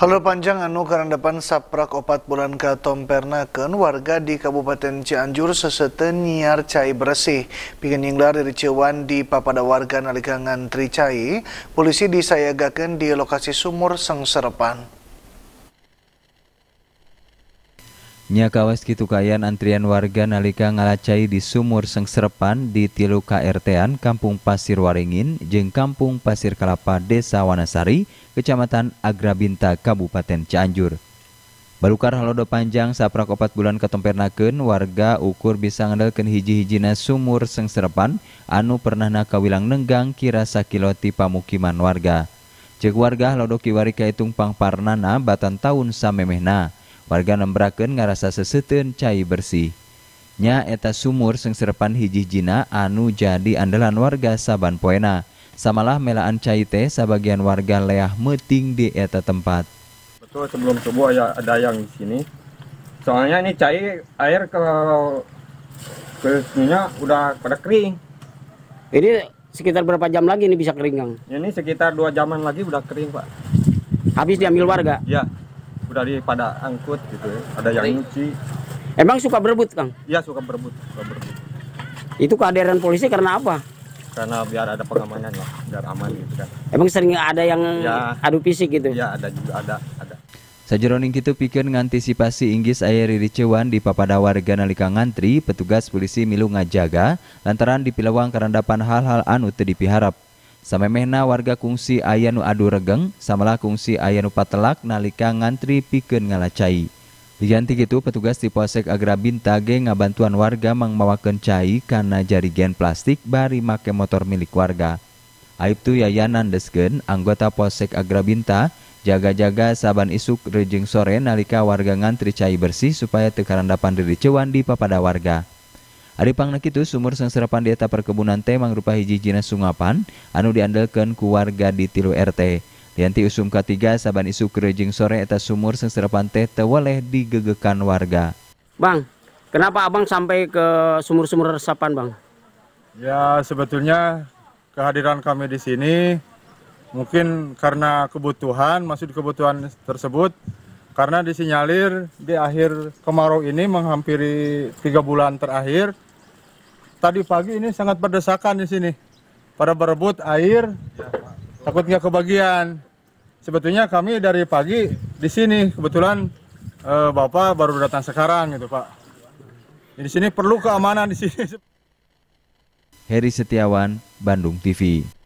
Halo panjang anu karandapan saprak opat bulan ke tompernakeun warga di Kabupaten Cianjur sesete nyiar cai bersih. Pingin ninglar dari Ciwan di papada warga nalika ngantri cai, polisi disayagakan di lokasi sumur Sengserepan. Nyakawas kitu kayan antrian warga nalika ngalacai di sumur Sengserepan di tilu KRT-an Kampung Pasir Waringin jeng Kampung Pasir Kelapa, Desa Wanasari, Kecamatan Agrabinta, Kabupaten Cianjur. Balukar halodo panjang saprak opat bulan ketempernakeun warga ukur bisa ngandelkeun hiji-hijina sumur Sengserepan anu pernah nakawilang nenggang kira sakilo ti pamukiman warga. Cek warga halodo kiwari kaitung pangparnana batan tahun samemehna warga nembraken ngarasa sesetun cair bersih nya eta sumur sengserpan hiji jina anu jadi andalan warga saban poena samalah melaan teh sebagian warga leah meting di eta tempat betul sebelum subuh ya ada yang di sini soalnya ini cair air kalau sininya udah pada kering ini sekitar berapa jam lagi ini bisa kering kang ini sekitar dua jaman lagi udah kering pak habis diambil warga ya udah pada angkut gitu ya. Ada yang nyuci. Emang suka berebut, Kang? Iya, suka berebut, suka berebut. Itu kehadiran polisi karena apa? Karena biar ada pengamanan lah, biar aman gitu kan. Emang sering ada yang ya, adu fisik gitu? Iya, ada juga ada, ada. sajroning itu pikir ngantisipasi inggis aya ricewan di papada warga nalika ngantri, petugas polisi milu ngajaga lantaran dipilawang karena hal-hal anu teu diharap Samemehna warga kungsi ayanu adu regeng, samalah kungsi ayanu patelak nalika ngantri piken ngalacai. Diganti gitu petugas di Polsek Agrabin Tage ngabantuan warga mangmawakeun cai karena jarigen plastik bari make motor milik warga. Aibtu Yayanan Desgen, anggota Polsek Agrabinta, jaga-jaga saban isuk rejeng sore nalika warga ngantri cai bersih supaya tekarandapan diri cewan di papada warga. Ari itu sumur sang serapan di eta perkebunan teh mangrupa hiji jina sungapan anu diandalkan ku warga di tilu RT. Dianti usum ketiga saban isu kerejing sore eta sumur sang serapan teh teweleh digegekan warga. Bang, kenapa abang sampai ke sumur-sumur resapan bang? Ya sebetulnya kehadiran kami di sini mungkin karena kebutuhan, maksud kebutuhan tersebut karena disinyalir di akhir kemarau ini menghampiri tiga bulan terakhir tadi pagi ini sangat berdesakan di sini. Pada berebut air, ya, takut nggak kebagian. Sebetulnya kami dari pagi di sini kebetulan eh, bapak baru datang sekarang gitu pak. Di sini perlu keamanan di sini. Heri Setiawan, Bandung TV.